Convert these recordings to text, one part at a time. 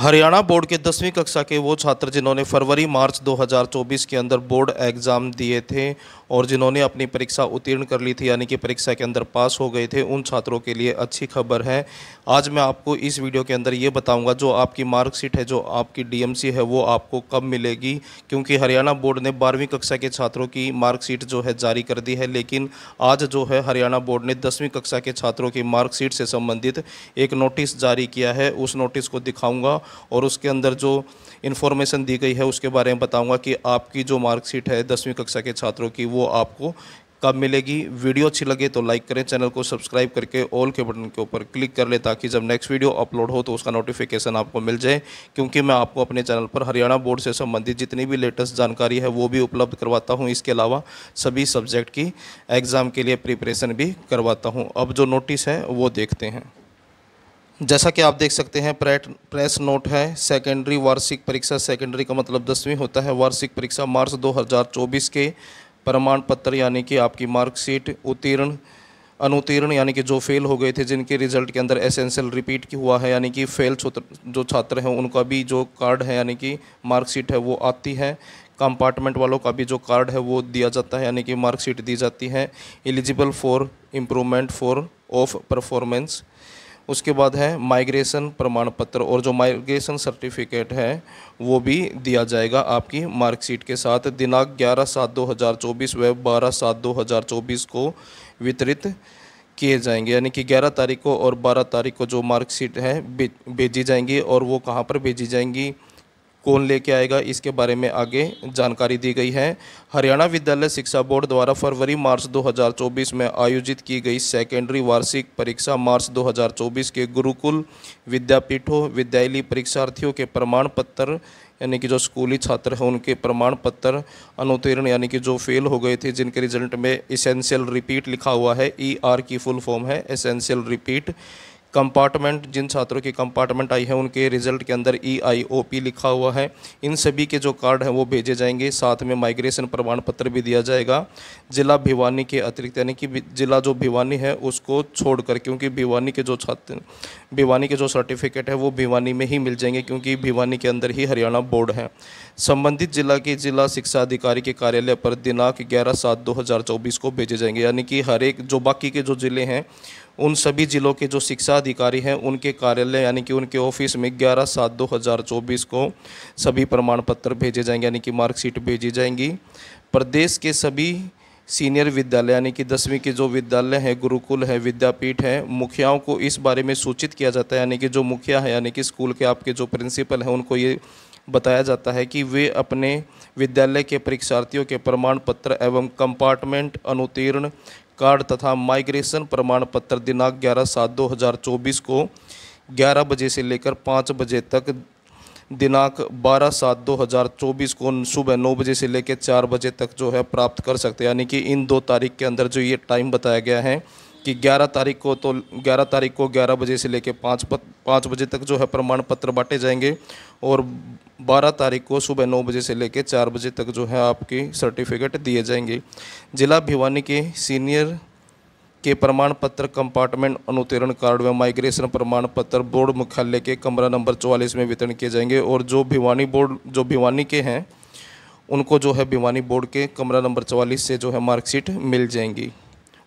Haryana board के दसवीं कक्षा के वो छात्र जिन्होंने फरवरी मार्च 2024 के अंदर बोर्ड एग्ज़ाम दिए थे और जिन्होंने अपनी परीक्षा उत्तीर्ण कर ली थी यानी कि परीक्षा के अंदर पास हो गए थे उन छात्रों के लिए अच्छी खबर है आज मैं आपको इस वीडियो के अंदर ये बताऊंगा जो आपकी मार्कशीट है जो आपकी डीएमसी है वो आपको कब मिलेगी क्योंकि हरियाणा बोर्ड ने बारहवीं कक्षा के छात्रों की मार्कशीट जो है जारी कर दी है लेकिन आज जो है हरियाणा बोर्ड ने दसवीं कक्षा के छात्रों की मार्कशीट से संबंधित एक नोटिस जारी किया है उस नोटिस को दिखाऊँगा और उसके अंदर जो इन्फॉर्मेशन दी गई है उसके बारे में बताऊँगा कि आपकी जो मार्कशीट है दसवीं कक्षा के छात्रों की वो वो आपको कब मिलेगी वीडियो अच्छी लगे तो लाइक करें चैनल को सब्सक्राइब करके ऑल के बटन के ऊपर क्लिक कर लें ताकि जब नेक्स्ट वीडियो अपलोड हो तो उसका नोटिफिकेशन आपको मिल जाए क्योंकि मैं आपको अपने चैनल पर हरियाणा बोर्ड से संबंधित जितनी भी लेटेस्ट जानकारी है वो भी उपलब्ध करवाता हूँ इसके अलावा सभी सब्जेक्ट की एग्ज़ाम के लिए प्रिपरेशन भी करवाता हूँ अब जो नोटिस है वो देखते हैं जैसा कि आप देख सकते हैं प्रेस नोट है सेकेंडरी वार्षिक परीक्षा सेकेंडरी का मतलब दसवीं होता है वार्षिक परीक्षा मार्च 2024 के प्रमाण पत्र यानी कि आपकी मार्कशीट उत्तीर्ण अनुतीर्ण यानी कि जो फेल हो गए थे जिनके रिजल्ट के अंदर एसेंशियल रिपीट हुआ है यानी कि फेल छोत्र जो छात्र हैं उनका भी जो कार्ड है यानी कि मार्कशीट है वो आती है कंपार्टमेंट वालों का भी जो कार्ड है वो दिया जाता है यानी कि मार्कशीट दी जाती है eligible for improvement for of performance उसके बाद है माइग्रेशन प्रमाण पत्र और जो माइग्रेशन सर्टिफिकेट है वो भी दिया जाएगा आपकी मार्कशीट के साथ दिनांक 11 सात 2024 व 12 सात 2024 को वितरित किए जाएंगे यानी कि 11 तारीख को और 12 तारीख को जो मार्कशीट है भेजी जाएंगी और वो कहाँ पर भेजी जाएंगी कौन लेके आएगा इसके बारे में आगे जानकारी दी गई है हरियाणा विद्यालय शिक्षा बोर्ड द्वारा फरवरी मार्च 2024 में आयोजित की गई सेकेंडरी वार्षिक परीक्षा मार्च 2024 के गुरुकुल विद्यापीठों विद्यालयी परीक्षार्थियों के प्रमाण पत्र यानी कि जो स्कूली छात्र हैं उनके प्रमाण पत्र अनुतीर्ण यानी कि जो फेल हो गए थे जिनके रिजल्ट में इसेंशियल रिपीट लिखा हुआ है ई e आर की फुल फॉर्म है एसेंशियल रिपीट कंपार्टमेंट जिन छात्रों के कंपार्टमेंट आई है उनके रिजल्ट के अंदर ई आई ओ पी लिखा हुआ है इन सभी के जो कार्ड हैं वो भेजे जाएंगे साथ में माइग्रेशन प्रमाण पत्र भी दिया जाएगा जिला भिवानी के अतिरिक्त यानी कि जिला जो भिवानी है उसको छोड़कर क्योंकि भिवानी के जो छात्र भिवानी के जो सर्टिफिकेट है वो भिवानी में ही मिल जाएंगे क्योंकि भिवानी के अंदर ही हरियाणा बोर्ड है संबंधित जिला के जिला शिक्षा अधिकारी के कार्यालय पर दिनांक ग्यारह सात दो हज़ार चौबीस को भेजे जाएंगे यानी कि हर एक जो बाकी के जो ज़िले हैं उन सभी ज़िलों के जो शिक्षा अधिकारी हैं उनके कार्यालय यानी कि उनके ऑफिस में ग्यारह सात दो हज़ार चौबीस को सभी प्रमाण पत्र भेजे जाएंगे यानी कि मार्कशीट भेजी जाएंगी प्रदेश के सभी सीनियर विद्यालय यानी कि दसवीं के जो विद्यालय हैं गुरुकुल है विद्यापीठ है मुखियाओं को इस बारे में सूचित किया जाता है यानी कि जो मुखिया है यानी कि स्कूल के आपके जो प्रिंसिपल हैं उनको ये बताया जाता है कि वे अपने विद्यालय के परीक्षार्थियों के प्रमाण पत्र एवं कंपार्टमेंट अनुतीर्ण कार्ड तथा माइग्रेशन प्रमाण पत्र दिनांक ग्यारह सात दो हज़ार चौबीस को ग्यारह बजे से लेकर पाँच बजे तक दिनांक बारह सात दो हज़ार चौबीस को सुबह नौ बजे से लेकर चार बजे तक जो है प्राप्त कर सकते हैं यानी कि इन दो तारीख के अंदर जो ये टाइम बताया गया है कि 11 तारीख को तो 11 तारीख को 11 बजे से लेकर पाँच पाँच बजे तक जो है प्रमाण पत्र बांटे जाएंगे और 12 तारीख को सुबह नौ बजे से लेकर चार बजे तक जो है आपके सर्टिफिकेट दिए जाएंगे जिला भिवानी के सीनियर के प्रमाण पत्र कंपार्टमेंट अनुतीर्ण कार्ड व माइग्रेशन प्रमाण पत्र बोर्ड मुख्यालय के कमरा नंबर चौवालीस में वितरण किए जाएंगे और जो भिवानी बोर्ड जो भिवानी के हैं उनको जो है भिवानी बोर्ड के कमरा नंबर चवालीस से जो है मार्कशीट मिल जाएंगी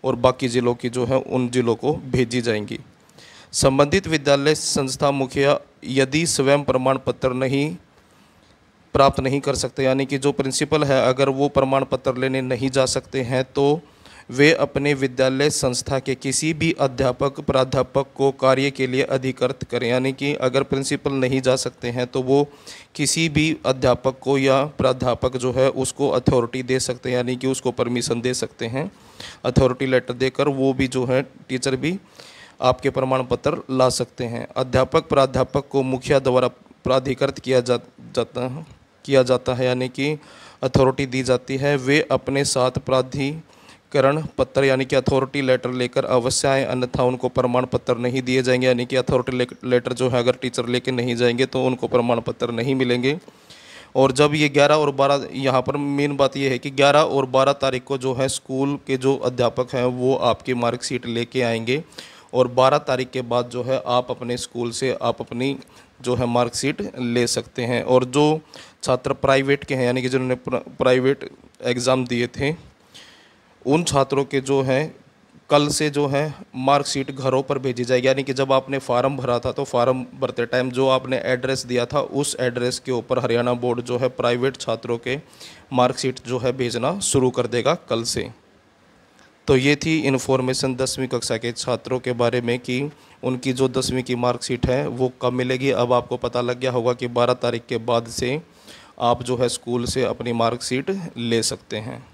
और बाकी ज़िलों की जो है उन ज़िलों को भेजी जाएंगी संबंधित विद्यालय संस्था मुखिया यदि स्वयं प्रमाण पत्र नहीं प्राप्त नहीं कर सकते यानी कि जो प्रिंसिपल है अगर वो प्रमाण पत्र लेने नहीं जा सकते हैं तो वे अपने विद्यालय संस्था के किसी भी अध्यापक प्राध्यापक को कार्य के लिए अधिकृत करें यानी कि अगर प्रिंसिपल नहीं जा सकते हैं तो वो किसी भी अध्यापक को या प्राध्यापक जो है उसको अथॉरिटी दे सकते हैं यानी कि उसको परमिशन दे सकते हैं अथॉरिटी लेटर देकर वो भी जो है टीचर भी आपके प्रमाण पत्र ला सकते हैं अध्यापक प्राध्यापक को मुखिया द्वारा प्राधिकृत किया जा जाता है किया जाता है यानी कि अथॉरिटी दी जाती है वे अपने साथ प्राधिकरण पत्र यानी कि अथॉरिटी लेटर लेकर अवश्य आए अन्यथा उनको प्रमाण पत्र नहीं दिए जाएंगे यानी कि अथॉरिटी लेटर जो है अगर टीचर लेके नहीं जाएंगे तो उनको प्रमाण पत्र नहीं मिलेंगे और जब ये ग्यारह और बारह यहाँ पर मेन बात यह है कि ग्यारह और बारह तारीख को जो है स्कूल के जो अध्यापक हैं वो आपकी मार्कशीट लेके आएंगे और 12 तारीख के बाद जो है आप अपने स्कूल से आप अपनी जो है मार्कशीट ले सकते हैं और जो छात्र प्राइवेट के हैं यानी कि जिन्होंने प्राइवेट एग्ज़ाम दिए थे उन छात्रों के जो हैं कल से जो है मार्कशीट घरों पर भेजी जाएगी यानी कि जब आपने फार्म भरा था तो फार्म भरते टाइम जो आपने एड्रेस दिया था उस एड्रेस के ऊपर हरियाणा बोर्ड जो है प्राइवेट छात्रों के मार्कशीट जो है भेजना शुरू कर देगा कल से तो ये थी इन्फॉर्मेशन दसवीं कक्षा के छात्रों के बारे में कि उनकी जो दसवीं की मार्कशीट है वो कब मिलेगी अब आपको पता लग गया होगा कि बारह तारीख के बाद से आप जो है स्कूल से अपनी मार्कशीट ले सकते हैं